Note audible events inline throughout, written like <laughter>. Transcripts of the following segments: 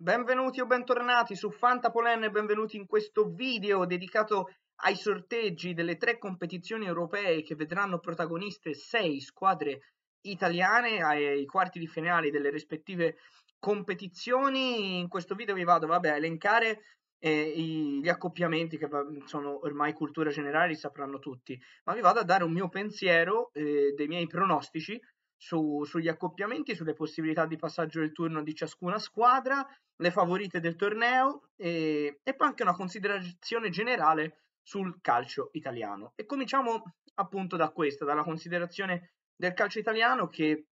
Benvenuti o bentornati su Fantapolen e benvenuti in questo video dedicato ai sorteggi delle tre competizioni europee che vedranno protagoniste sei squadre italiane ai quarti di finale delle rispettive competizioni. In questo video vi vado vabbè, a elencare eh, gli accoppiamenti che sono ormai cultura generale, li sapranno tutti, ma vi vado a dare un mio pensiero eh, dei miei pronostici su, sugli accoppiamenti, sulle possibilità di passaggio del turno di ciascuna squadra, le favorite del torneo e, e poi anche una considerazione generale sul calcio italiano. E cominciamo appunto da questa, dalla considerazione del calcio italiano che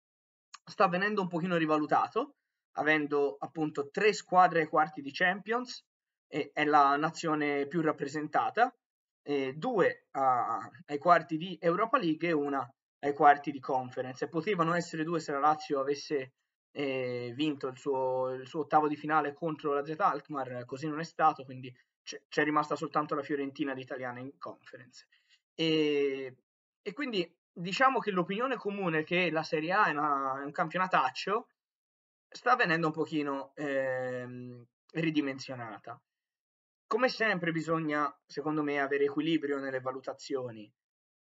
sta venendo un pochino rivalutato, avendo appunto tre squadre ai quarti di Champions, e, è la nazione più rappresentata, e due a, ai quarti di Europa League e una ai quarti di conference. Potevano essere due se la Lazio avesse eh, vinto il suo, il suo, ottavo di finale contro la Z Alkmaar, così non è stato, quindi c'è, c'è rimasta soltanto la Fiorentina d'Italiana in conference. E, e, quindi diciamo che l'opinione comune che la Serie A è, una, è un campionataccio sta venendo un pochino eh, ridimensionata. Come sempre bisogna, secondo me, avere equilibrio nelle valutazioni.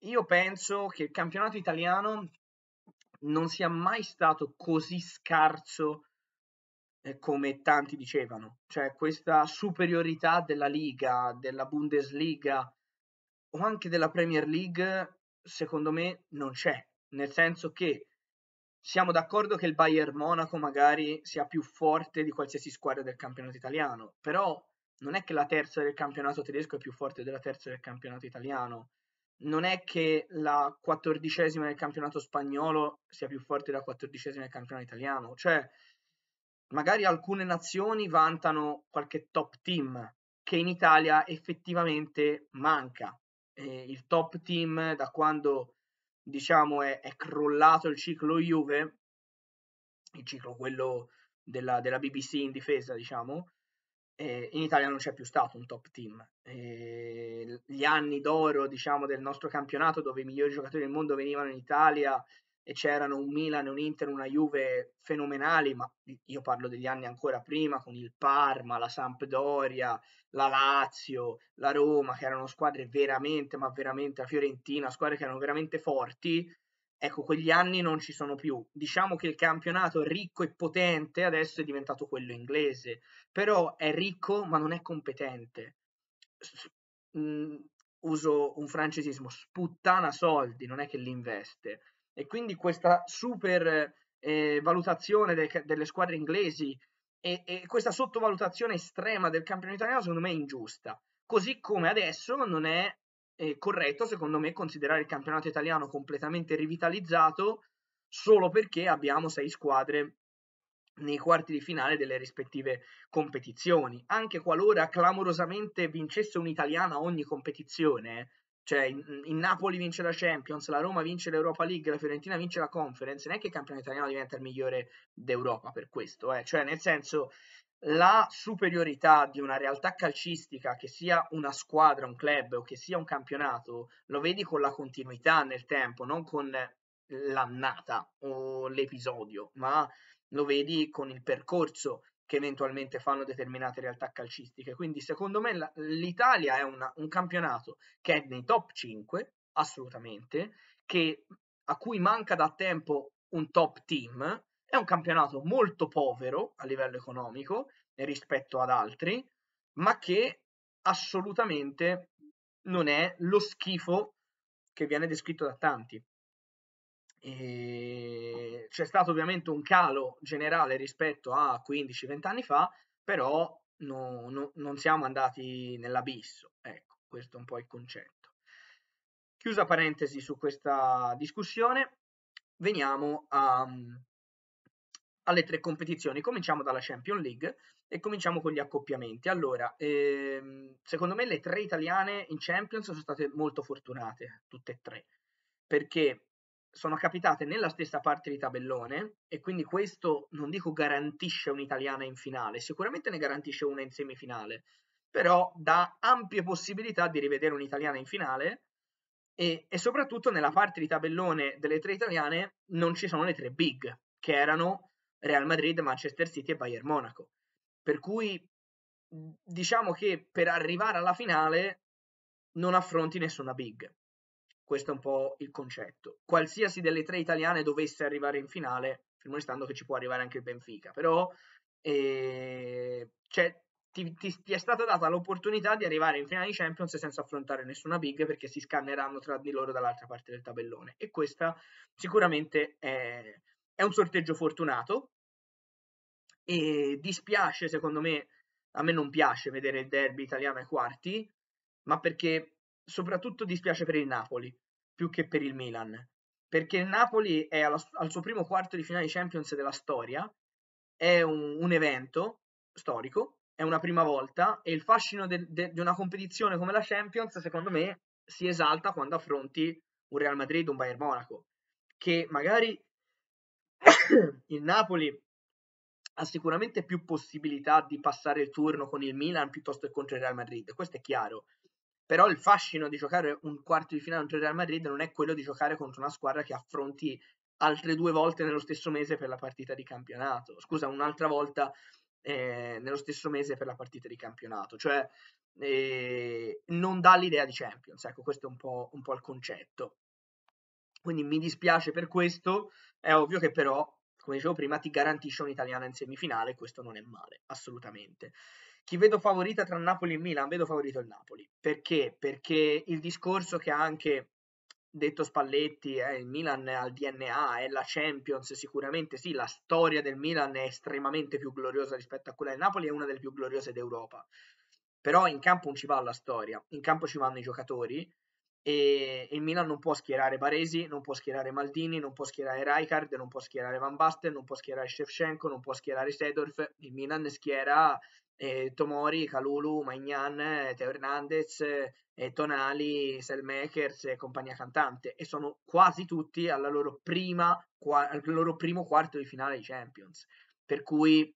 Io penso che il campionato italiano non sia mai stato così scarso eh, come tanti dicevano, cioè questa superiorità della Liga, della Bundesliga o anche della Premier League, secondo me non c'è, nel senso che siamo d'accordo che il Bayern Monaco magari sia più forte di qualsiasi squadra del campionato italiano, però non è che la terza del campionato tedesco è più forte della terza del campionato italiano non è che la quattordicesima del campionato spagnolo sia più forte della quattordicesima del campionato italiano, cioè magari alcune nazioni vantano qualche top team che in Italia effettivamente manca. Eh, il top team da quando diciamo è, è, crollato il ciclo Juve, il ciclo quello della, della BBC in difesa, diciamo, eh, in Italia non c'è più stato un top team. Eh, gli anni d'oro diciamo, del nostro campionato dove i migliori giocatori del mondo venivano in Italia e c'erano un Milan, un Inter, una Juve fenomenali, ma io parlo degli anni ancora prima con il Parma, la Sampdoria, la Lazio, la Roma, che erano squadre veramente, ma veramente, la Fiorentina, squadre che erano veramente forti, Ecco, quegli anni non ci sono più. Diciamo che il campionato ricco e potente adesso è diventato quello inglese, però è ricco ma non è competente. S- mm, uso un francesismo, sputtana soldi, non è che li investe. E quindi questa super eh, valutazione de- delle squadre inglesi e-, e questa sottovalutazione estrema del campionato italiano secondo me è ingiusta. Così come adesso non è eh, corretto, secondo me, considerare il campionato italiano completamente rivitalizzato solo perché abbiamo sei squadre nei quarti di finale delle rispettive competizioni. Anche qualora clamorosamente vincesse un'italiana ogni competizione, eh, cioè in, in, Napoli vince la Champions, la Roma vince l'Europa League, la Fiorentina vince la Conference, non è che il campionato italiano diventa il migliore d'Europa per questo, eh? cioè nel senso la superiorità di una realtà calcistica, che sia una squadra, un club o che sia un campionato, lo vedi con la continuità nel tempo, non con l'annata o l'episodio, ma lo vedi con il percorso che eventualmente fanno determinate realtà calcistiche. Quindi secondo me l'Italia è una, un campionato che è nei top 5, assolutamente, che, a cui manca da tempo un top team è un campionato molto povero a livello economico rispetto ad altri, ma che assolutamente non è lo schifo che viene descritto da tanti. E c'è stato ovviamente un calo generale rispetto a 15-20 anni fa, però no, no, non siamo andati nell'abisso. Ecco, questo è un po' il concetto. Chiusa parentesi su questa discussione, veniamo a, alle tre competizioni. Cominciamo dalla Champions League e cominciamo con gli accoppiamenti. Allora, ehm, secondo me le tre italiane in Champions sono state molto fortunate, tutte e tre, perché sono capitate nella stessa parte di tabellone e quindi questo non dico garantisce un'italiana in finale, sicuramente ne garantisce una in semifinale, però dà ampie possibilità di rivedere un'italiana in finale e, e soprattutto nella parte di tabellone delle tre italiane non ci sono le tre big, che erano Real Madrid, Manchester City e Bayern Monaco. Per cui mhmm, diciamo che per arrivare alla finale non affronti nessuna big. Questo è un po' il concetto. Qualsiasi delle tre italiane dovesse arrivare in finale, fermo restando che ci può arrivare anche il Benfica, però eh, cioè, ti, ti, ti, è stata data l'opportunità di arrivare in finale di Champions senza affrontare nessuna big perché si scanneranno tra di loro dall'altra parte del tabellone. E questa sicuramente è, è un sorteggio fortunato e dispiace, secondo me, a me non piace vedere il derby italiano ai quarti, ma perché soprattutto dispiace per il Napoli più che per il Milan, perché il Napoli è alla, al suo primo quarto di finale Champions della storia, è un, un evento storico, è una prima volta e il fascino di una competizione come la Champions, secondo me, si esalta quando affronti un Real Madrid, un Bayern Monaco, che magari <coughs> il Napoli ha sicuramente più possibilità di passare il turno con il Milan piuttosto che contro il Real Madrid, questo è chiaro. Però il fascino di giocare un quarto di finale contro il Real Madrid non è quello di giocare contro una squadra che affronti altre due volte nello stesso mese per la partita di campionato. Scusa, un'altra volta eh, nello stesso mese per la partita di campionato. Cioè, eh, non dà l'idea di Champions. Ecco, questo è un po', un po il concetto. Quindi mi dispiace per questo, è ovvio che però, come dicevo prima, ti garantisce un'italiana in semifinale, questo non è male, assolutamente. Chi vedo favorita tra Napoli e Milan? Vedo favorito il Napoli. Perché? Perché il discorso che ha anche detto Spalletti, eh, il Milan ha il DNA, è la Champions sicuramente, sì, la storia del Milan è estremamente più gloriosa rispetto a quella del Napoli, è una delle più gloriose d'Europa. Però in campo non ci va la storia, in campo ci vanno i giocatori e, il Milan non può schierare Baresi, non può schierare Maldini, non può schierare Rijkaard, non può schierare Van Basten, non può schierare Shevchenko, non può schierare Sedorf, il Milan schiera eh, Tomori, Calulu, Magnan, eh, Teo Hernandez, eh, Tonali, Selmakers e compagnia cantante e sono quasi tutti loro prima, qua, al loro primo quarto di finale di Champions per cui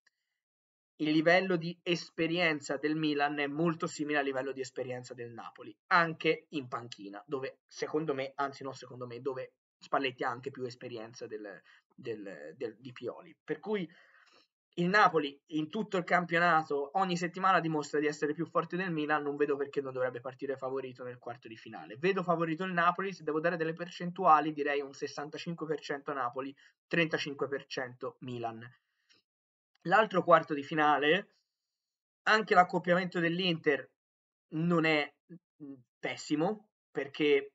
il livello di esperienza del Milan è molto simile al livello di esperienza del Napoli, anche in panchina, dove secondo me, anzi no secondo me, dove Spalletti ha anche più esperienza del, del, del, di Pioli. Per cui il Napoli in tutto il campionato ogni settimana dimostra di essere più forte del Milan, non vedo perché non dovrebbe partire favorito nel quarto di finale. Vedo favorito il Napoli, se devo dare delle percentuali direi un 65% Napoli, 35% Milan. L'altro quarto di finale, anche l'accoppiamento dell'Inter non è mhmm, pessimo, perché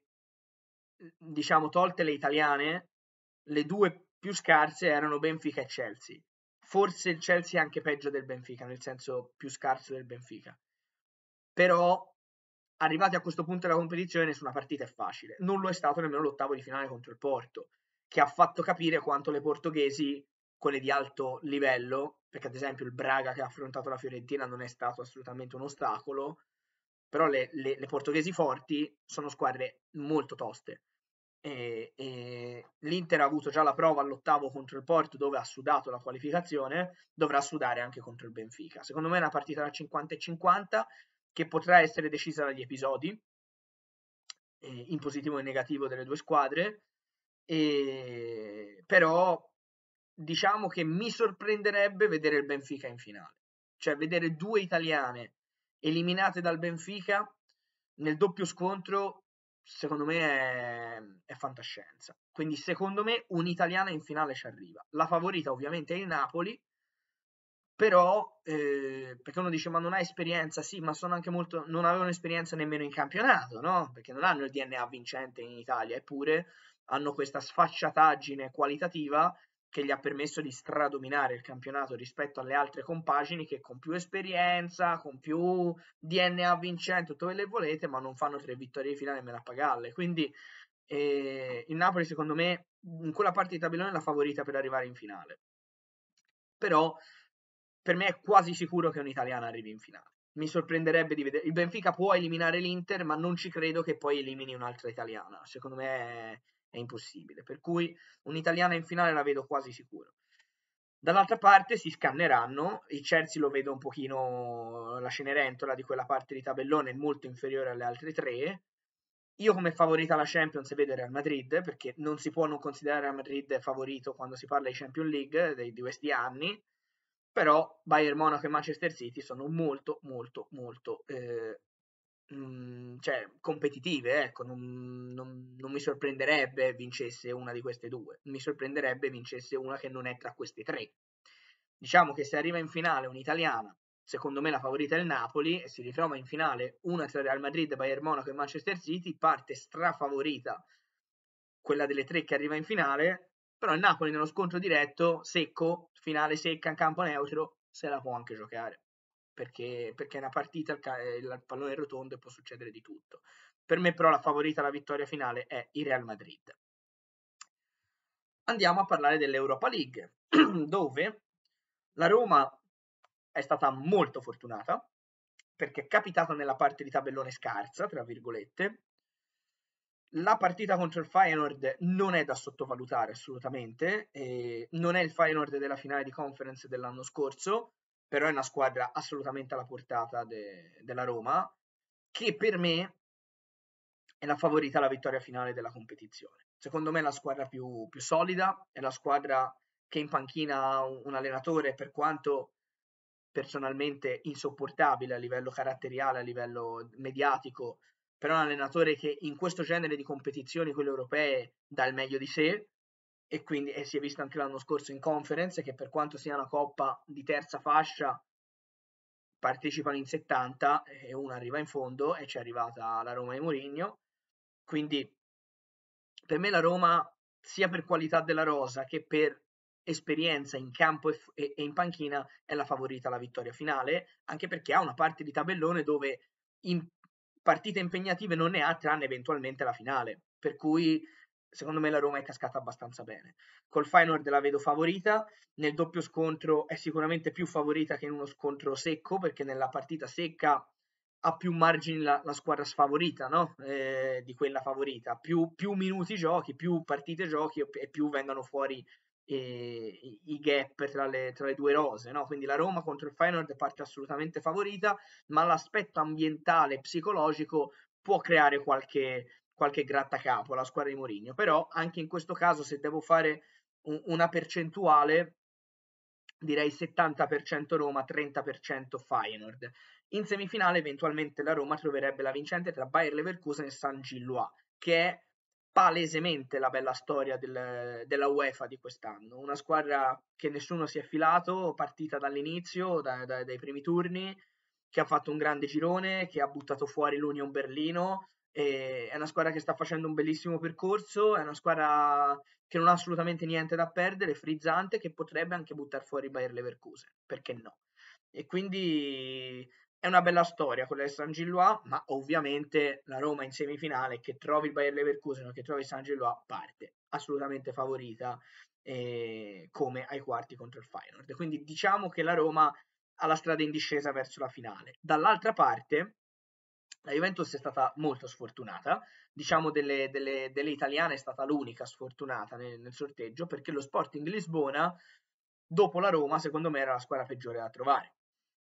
mhmm, diciamo tolte le italiane, le due più scarse erano Benfica e Chelsea. Forse il Chelsea è anche peggio del Benfica, nel senso più scarso del Benfica. Però arrivati a questo punto della competizione nessuna partita è facile. Non lo è stato nemmeno l'ottavo di finale contro il Porto, che ha fatto capire quanto le portoghesi quelle di alto livello, perché ad esempio il Braga che ha affrontato la Fiorentina non è stato assolutamente un ostacolo, però le, le, le portoghesi forti sono squadre molto toste. E, e L'Inter ha avuto già la prova all'ottavo contro il Porto dove ha sudato la qualificazione, dovrà sudare anche contro il Benfica. Secondo me è una partita da 50 e 50 che potrà essere decisa dagli episodi, eh, in positivo e negativo delle due squadre, e, però diciamo che mi sorprenderebbe vedere il Benfica in finale. Cioè vedere due italiane eliminate dal Benfica nel doppio scontro, secondo me è, è fantascienza. Quindi secondo me un'italiana in finale ci arriva. La favorita ovviamente è il Napoli, però eh, perché uno dice ma non ha esperienza, sì, ma sono anche molto, non avevano esperienza nemmeno in campionato, no? Perché non hanno il DNA vincente in Italia, eppure hanno questa sfacciataggine qualitativa che gli ha permesso di stradominare il campionato rispetto alle altre compagini che con più esperienza, con più DNA vincente, tutto quello che volete, ma non fanno tre vittorie di finale e a pagarle. Quindi eh, il Napoli, secondo me, in quella parte di tabellone è la favorita per arrivare in finale. Però per me è quasi sicuro che un'italiana arrivi in finale. Mi sorprenderebbe di vedere. Il Benfica può eliminare l'Inter, ma non ci credo che poi elimini un'altra italiana. Secondo me è impossibile. Per cui un'italiana in finale la vedo quasi sicura. Dall'altra parte si scanneranno, il Cerzi lo vedo un pochino la Cenerentola di quella parte di tabellone molto inferiore alle altre tre. Io come favorita alla Champions vedo il Real Madrid, perché non si può non considerare Real Madrid favorito quando si parla di Champions League dei, di questi anni, però Bayern Monaco e Manchester City sono molto molto molto eh, Mm, cioè, competitive, ecco, non, non, non, mi sorprenderebbe vincesse una di queste due, mi sorprenderebbe vincesse una che non è tra queste tre. Diciamo che se arriva in finale un'italiana, secondo me la favorita è il Napoli, e si ritrova in finale una tra Real Madrid, Bayern Monaco e Manchester City, parte strafavorita quella delle tre che arriva in finale, però il Napoli nello scontro diretto, secco, finale secca in campo neutro, se la può anche giocare perché, perché è una partita, il, ca- eh, il pallone è rotondo e può succedere di tutto. Per me però la favorita alla vittoria finale è il Real Madrid. Andiamo a parlare dell'Europa League, <clears throat> dove la Roma è stata molto fortunata, perché è capitata nella parte di tabellone scarsa, tra virgolette. La partita contro il Feyenoord non è da sottovalutare assolutamente, non è il Feyenoord della finale di conference dell'anno scorso, però è una squadra assolutamente alla portata de- della Roma, che per me è la favorita alla vittoria finale della competizione. Secondo me è la squadra più, più solida, è la squadra che in panchina ha un, un allenatore, per quanto personalmente insopportabile a livello caratteriale, a livello mediatico, però è un allenatore che in questo genere di competizioni, quelle europee, dà il meglio di sé, e quindi e si è visto anche l'anno scorso in conference che per quanto sia una coppa di terza fascia partecipano in 70 e una arriva in fondo e c'è arrivata la Roma di Mourinho quindi per me la Roma sia per qualità della rosa che per esperienza in campo e, in panchina è la favorita alla vittoria finale, anche perché ha una parte di tabellone dove in partite impegnative non ne ha tranne eventualmente la finale, per cui secondo me la Roma è cascata abbastanza bene. Col Feyenoord la vedo favorita, nel doppio scontro è sicuramente più favorita che in uno scontro secco, perché nella partita secca ha più margini la, la squadra sfavorita no? eh, di quella favorita, più, più, minuti giochi, più partite giochi e più vengono fuori eh, i, gap tra le, tra le due rose. No? Quindi la Roma contro il Feyenoord parte assolutamente favorita, ma l'aspetto ambientale, e psicologico può creare qualche, qualche grattacapo alla squadra di Mourinho, però anche in questo caso se devo fare un, una percentuale direi 70% Roma, 30% Feyenoord. In semifinale eventualmente la Roma troverebbe la vincente tra Bayer Leverkusen e San Gillois, che è palesemente la bella storia del, della UEFA di quest'anno, una squadra che nessuno si è filato, partita dall'inizio, da, da, dai primi turni, che ha fatto un grande girone, che ha buttato fuori l'Union Berlino, è una squadra che sta facendo un bellissimo percorso, è una squadra che non ha assolutamente niente da perdere, frizzante, che potrebbe anche buttare fuori Bayer Leverkusen, perché no? E quindi è una bella storia quella del San Gilloa, ma ovviamente la Roma in semifinale, che trovi il Bayer Leverkusen o che trovi il San Gilloa, parte assolutamente favorita eh, come ai quarti contro il Feyenoord. Quindi diciamo che la Roma ha la strada in discesa verso la finale. Dall'altra parte la Juventus è stata molto sfortunata, diciamo delle, delle, delle italiane è stata l'unica sfortunata nel, nel, sorteggio perché lo Sporting Lisbona dopo la Roma secondo me era la squadra peggiore da trovare.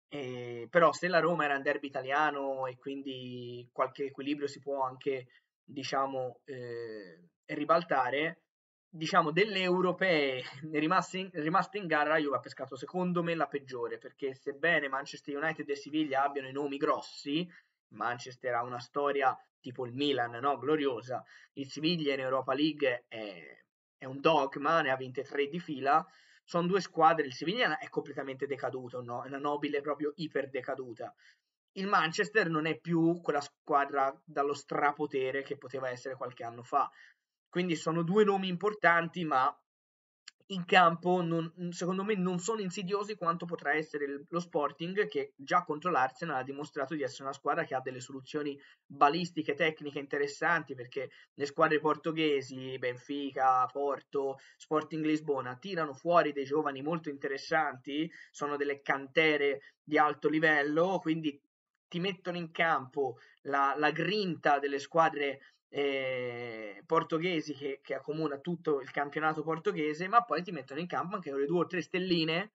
E, però se la Roma era un derby italiano e quindi qualche equilibrio si può anche diciamo eh, ribaltare, diciamo delle europee rimaste in, rimaste in gara la Juve ha pescato secondo me la peggiore perché sebbene Manchester United e Siviglia abbiano i nomi grossi Manchester ha una storia tipo il Milan, no? gloriosa, il Siviglia in Europa League è, è un dogma, ne ha vinte tre di fila, sono due squadre, il Siviglia è completamente decaduto, no? è una nobile proprio iperdecaduta. Il Manchester non è più quella squadra dallo strapotere che poteva essere qualche anno fa. Quindi sono due nomi importanti, ma in campo non, secondo me non sono insidiosi quanto potrà essere lo Sporting che già contro l'Arsenal ha dimostrato di essere una squadra che ha delle soluzioni balistiche tecniche interessanti perché le squadre portoghesi Benfica, Porto, Sporting Lisbona tirano fuori dei giovani molto interessanti, sono delle cantere di alto livello, quindi ti mettono in campo la, la grinta delle squadre eh, portoghesi che, che, accomuna tutto il campionato portoghese, ma poi ti mettono in campo anche le due o tre stelline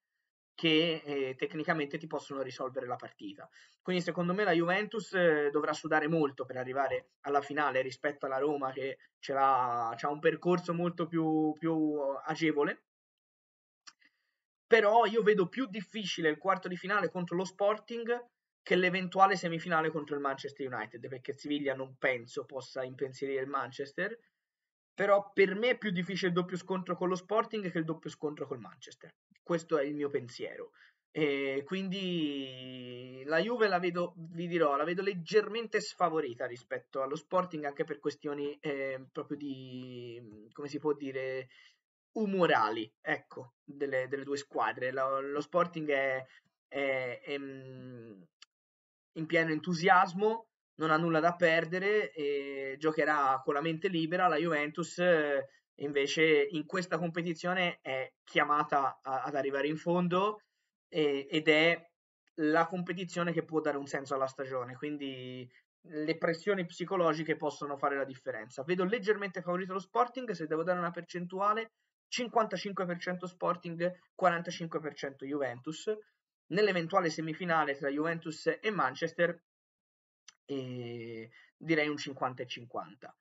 che eh, tecnicamente ti possono risolvere la partita. Quindi secondo me la Juventus eh, dovrà sudare molto per arrivare alla finale rispetto alla Roma che ha un percorso molto più, più agevole. Però io vedo più difficile il quarto di finale contro lo Sporting che l'eventuale semifinale contro il Manchester United, perché Siviglia non penso possa impensierire il Manchester, però per me è più difficile il doppio scontro con lo Sporting che il doppio scontro col Manchester. Questo è il mio pensiero. E quindi la Juve la vedo, vi dirò, la vedo leggermente sfavorita rispetto allo Sporting anche per questioni eh, proprio di, come si può dire, umorali, ecco, delle, delle due squadre. Lo, lo Sporting è, è, è, ehm, in pieno entusiasmo, non ha nulla da perdere e giocherà con la mente libera. La Juventus eh, invece in questa competizione è chiamata a, ad arrivare in fondo e, ed è la competizione che può dare un senso alla stagione, quindi le pressioni psicologiche possono fare la differenza. Vedo leggermente favorito lo Sporting, se devo dare una percentuale 55% Sporting, 45% Juventus nell'eventuale semifinale tra Juventus e Manchester eh, direi un 50 e 50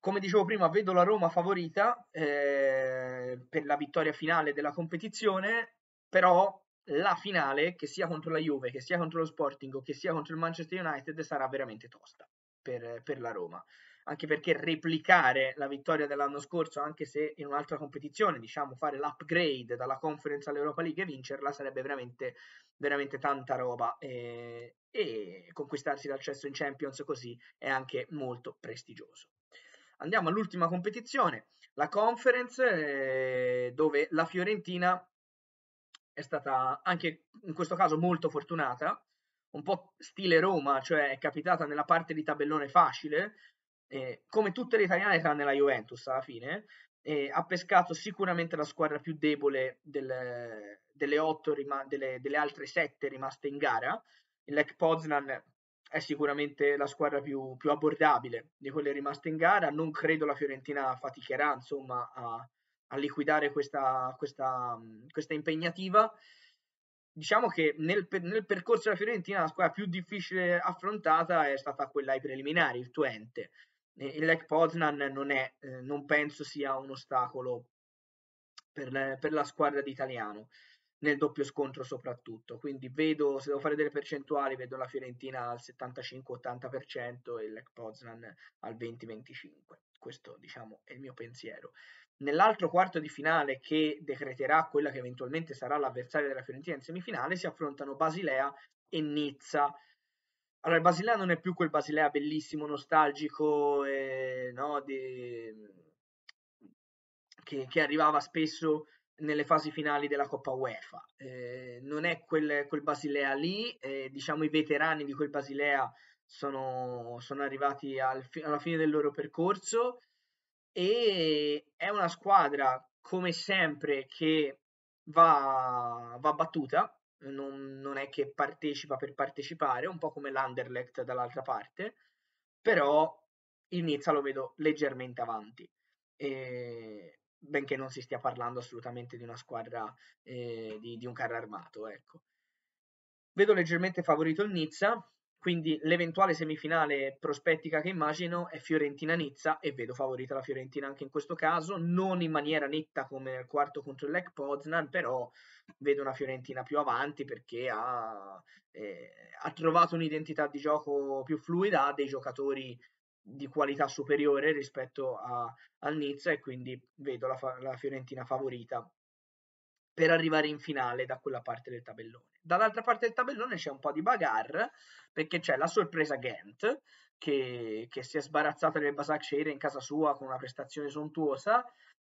come dicevo prima vedo la Roma favorita eh, per la vittoria finale della competizione però la finale che sia contro la Juve che sia contro lo Sporting o che sia contro il Manchester United sarà veramente tosta per, per la Roma anche perché replicare la vittoria dell'anno scorso, anche se in un'altra competizione, diciamo fare l'upgrade dalla conference all'Europa League e vincerla sarebbe veramente, veramente tanta roba e, e conquistarsi l'accesso in Champions così è anche molto prestigioso. Andiamo all'ultima competizione, la conference, eh, dove la Fiorentina è stata anche in questo caso molto fortunata, un po' stile Roma, cioè è capitata nella parte di tabellone facile, eh, come tutte le italiane tranne la Juventus alla fine, eh, ha pescato sicuramente la squadra più debole del, delle, rima- delle, delle, altre sette rimaste in gara. Il Lech Poznan è sicuramente la squadra più, più, abbordabile di quelle rimaste in gara. Non credo la Fiorentina faticherà insomma, a, a liquidare questa, questa, questa, impegnativa. Diciamo che nel, nel, percorso della Fiorentina la squadra più difficile affrontata è stata quella ai preliminari, il Twente il Lech Poznan non, è, eh, non penso sia un ostacolo per, le, per la squadra di italiano nel doppio scontro soprattutto. Quindi vedo, se devo fare delle percentuali, vedo la Fiorentina al 75-80% e il Lech Poznan al 20-25%. Questo, diciamo, è il mio pensiero. Nell'altro quarto di finale che decreterà quella che eventualmente sarà l'avversario della Fiorentina in semifinale si affrontano Basilea e Nizza allora, il Basilea non è più quel Basilea bellissimo, nostalgico, eh, no, de... che, che, arrivava spesso nelle fasi finali della Coppa UEFA. Eh, non è quel, quel Basilea lì, eh, diciamo i veterani di quel Basilea sono, sono arrivati al fi- alla fine del loro percorso e è una squadra come sempre che va, va battuta non, non è che partecipa per partecipare, un po' come l'Anderlecht dall'altra parte, però il Nizza lo vedo leggermente avanti. E benché non si stia parlando assolutamente di una squadra eh, di, di, un carro armato. Ecco. Vedo leggermente favorito il Nizza, quindi l'eventuale semifinale prospettica che immagino è Fiorentina-Nizza e vedo favorita la Fiorentina anche in questo caso, non in maniera netta come nel quarto contro il Lech Poznan, però vedo una Fiorentina più avanti perché ha, eh, ha trovato un'identità di gioco più fluida, ha dei giocatori di qualità superiore rispetto al Nizza e quindi vedo la, la Fiorentina favorita per arrivare in finale da quella parte del tabellone. Dall'altra parte del tabellone c'è un po' di bagarre perché c'è la sorpresa Ghent che, che si è sbarazzata del Basakshire in casa sua con una prestazione sontuosa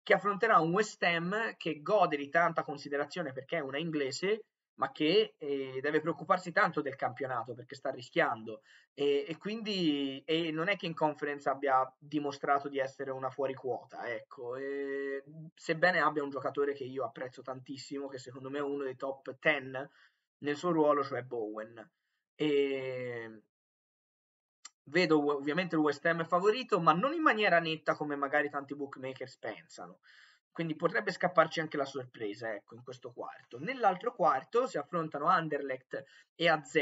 che affronterà un West Ham che gode di tanta considerazione perché è una inglese ma che eh, deve preoccuparsi tanto del campionato perché sta rischiando e, e quindi e non è che in conference abbia dimostrato di essere una fuori quota, ecco, e, sebbene abbia un giocatore che io apprezzo tantissimo, che secondo me è uno dei top 10 nel suo ruolo, cioè Bowen. E, vedo ovviamente il West Ham favorito, ma non in maniera netta come magari tanti bookmakers pensano. Quindi potrebbe scapparci anche la sorpresa, ecco, in questo quarto. Nell'altro quarto si affrontano Anderlecht e AZ,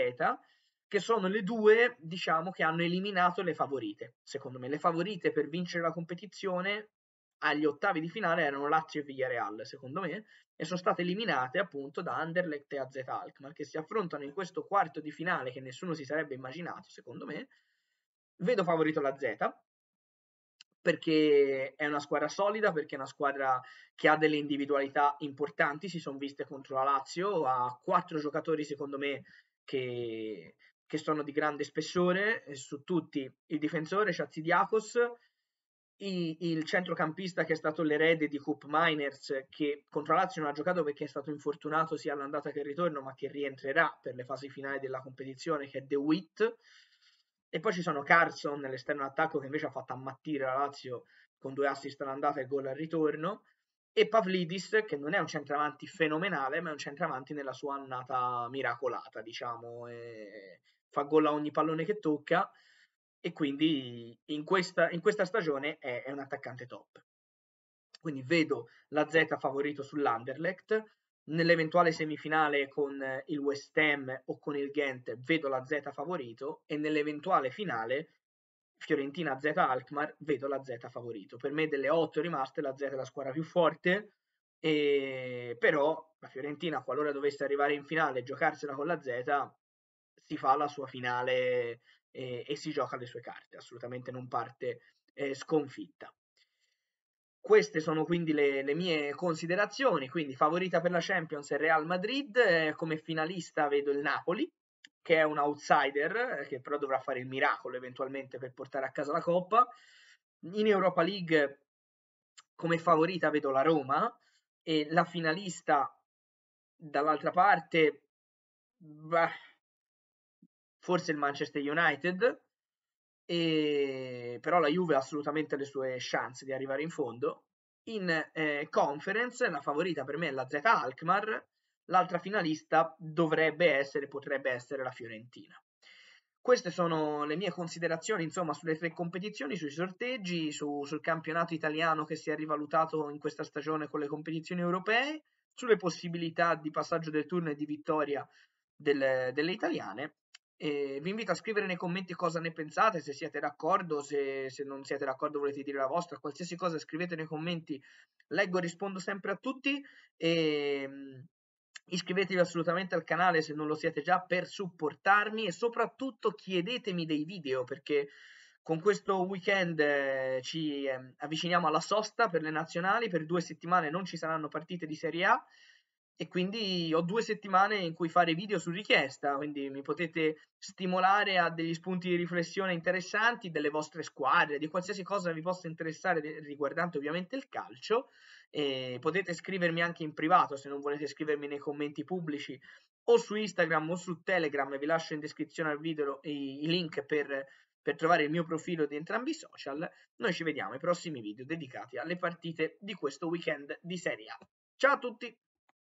che sono le due, diciamo, che hanno eliminato le favorite. Secondo me le favorite per vincere la competizione agli ottavi di finale erano Lazio e Villareal, secondo me, e sono state eliminate appunto da Anderlecht e AZ Alkmaar, che si affrontano in questo quarto di finale che nessuno si sarebbe immaginato, secondo me. Vedo favorito la Z, perché è una squadra solida, perché è una squadra che ha delle individualità importanti, si sono viste contro la Lazio, ha quattro giocatori secondo me che, che sono di grande spessore, su tutti il difensore Ciazzidiakos, il, il centrocampista che è stato l'erede di Coop Miners, che contro la Lazio non ha giocato perché è stato infortunato sia all'andata che al ritorno, ma che rientrerà per le fasi finali della competizione, che è De Witt, e poi ci sono Carson nell'esterno attacco che invece ha fatto ammattire la Lazio con due assist all'andata e gol al ritorno. E Pavlidis, che non è un centravanti fenomenale, ma è un centravanti nella sua annata miracolata, diciamo, fa gol a ogni pallone che tocca. E quindi in questa, in questa stagione è, è un attaccante top. Quindi vedo la Z favorito sull'Anderlecht, nell'eventuale semifinale con eh, il West Ham o con il Ghent vedo la Z favorito e nell'eventuale finale Fiorentina Z Alkmaar vedo la Z favorito. Per me delle 8 rimaste la Z è la squadra più forte e però la Fiorentina qualora dovesse arrivare in finale e giocarsela con la Z si fa la sua finale e, e si gioca le sue carte, assolutamente non parte eh, sconfitta. Queste sono quindi le, le, mie considerazioni, quindi favorita per la Champions è Real Madrid, eh, come finalista vedo il Napoli, che è un outsider, eh, che però dovrà fare il miracolo eventualmente per portare a casa la Coppa. In Europa League come favorita vedo la Roma e la finalista dall'altra parte, bah, forse il Manchester United, e, però la Juve ha assolutamente le sue chance di arrivare in fondo. In eh, conference la favorita per me è la Z Alkmaar, l'altra finalista dovrebbe essere, potrebbe essere la Fiorentina. Queste sono le mie considerazioni insomma, sulle tre competizioni, sui sorteggi, su, sul campionato italiano che si è rivalutato in questa stagione con le competizioni europee, sulle possibilità di passaggio del turno e di vittoria delle, delle italiane e vi invito a scrivere nei commenti cosa ne pensate, se siete d'accordo, se, se, non siete d'accordo volete dire la vostra, qualsiasi cosa scrivete nei commenti, leggo e rispondo sempre a tutti e ehm, iscrivetevi assolutamente al canale se non lo siete già per supportarmi e soprattutto chiedetemi dei video perché con questo weekend eh, ci ehm, avviciniamo alla sosta per le nazionali, per due settimane non ci saranno partite di Serie A e quindi ho due settimane in cui fare video su richiesta, quindi mi potete stimolare a degli spunti di riflessione interessanti delle vostre squadre, di qualsiasi cosa vi possa interessare riguardante ovviamente il calcio. E potete scrivermi anche in privato se non volete scrivermi nei commenti pubblici o su Instagram o su Telegram, vi lascio in descrizione al video i, i link per, per trovare il mio profilo di entrambi i social. Noi ci vediamo ai prossimi video dedicati alle partite di questo weekend di Serie A. Ciao a tutti!